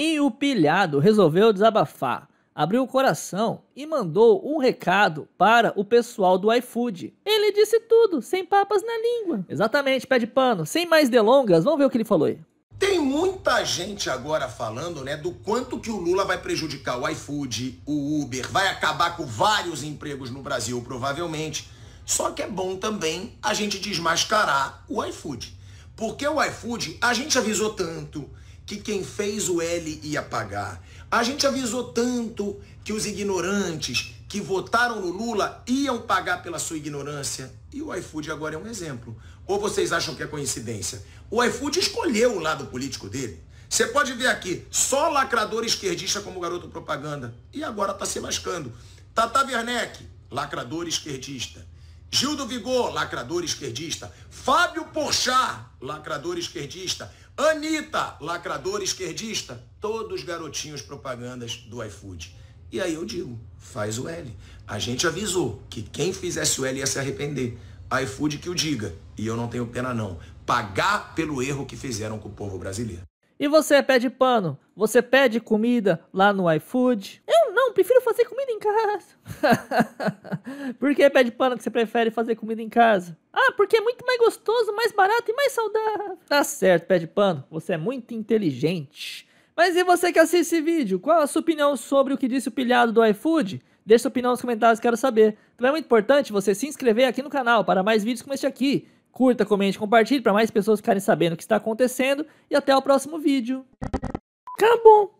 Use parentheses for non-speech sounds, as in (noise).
E o pilhado resolveu desabafar, abriu o coração e mandou um recado para o pessoal do iFood. Ele disse tudo, sem papas na língua. Exatamente, pé de pano. Sem mais delongas, vamos ver o que ele falou aí. Tem muita gente agora falando, né, do quanto que o Lula vai prejudicar o iFood, o Uber, vai acabar com vários empregos no Brasil, provavelmente. Só que é bom também a gente desmascarar o iFood. Porque o iFood, a gente avisou tanto, que quem fez o L ia pagar. A gente avisou tanto que os ignorantes que votaram no Lula iam pagar pela sua ignorância. E o iFood agora é um exemplo. Ou vocês acham que é coincidência? O iFood escolheu o lado político dele. Você pode ver aqui, só lacrador esquerdista como garoto propaganda. E agora está se lascando. Tata Werneck, lacrador esquerdista. Gil do Vigor, lacrador esquerdista. Fábio Porchat, lacrador esquerdista. Anitta, lacrador esquerdista. Todos garotinhos propagandas do iFood. E aí eu digo, faz o L. A gente avisou que quem fizesse o L ia se arrepender. iFood que o diga. E eu não tenho pena não. Pagar pelo erro que fizeram com o povo brasileiro. E você pede pano? Você pede comida lá no iFood? Não, prefiro fazer comida em casa. (laughs) Por que pede pano que você prefere fazer comida em casa? Ah, porque é muito mais gostoso, mais barato e mais saudável. Tá certo, pede pano. Você é muito inteligente. Mas e você que assiste esse vídeo? Qual a sua opinião sobre o que disse o pilhado do iFood? Deixe sua opinião nos comentários, quero saber. Também é muito importante você se inscrever aqui no canal para mais vídeos como este aqui. Curta, comente, compartilhe para mais pessoas ficarem sabendo o que está acontecendo. E até o próximo vídeo. Acabou!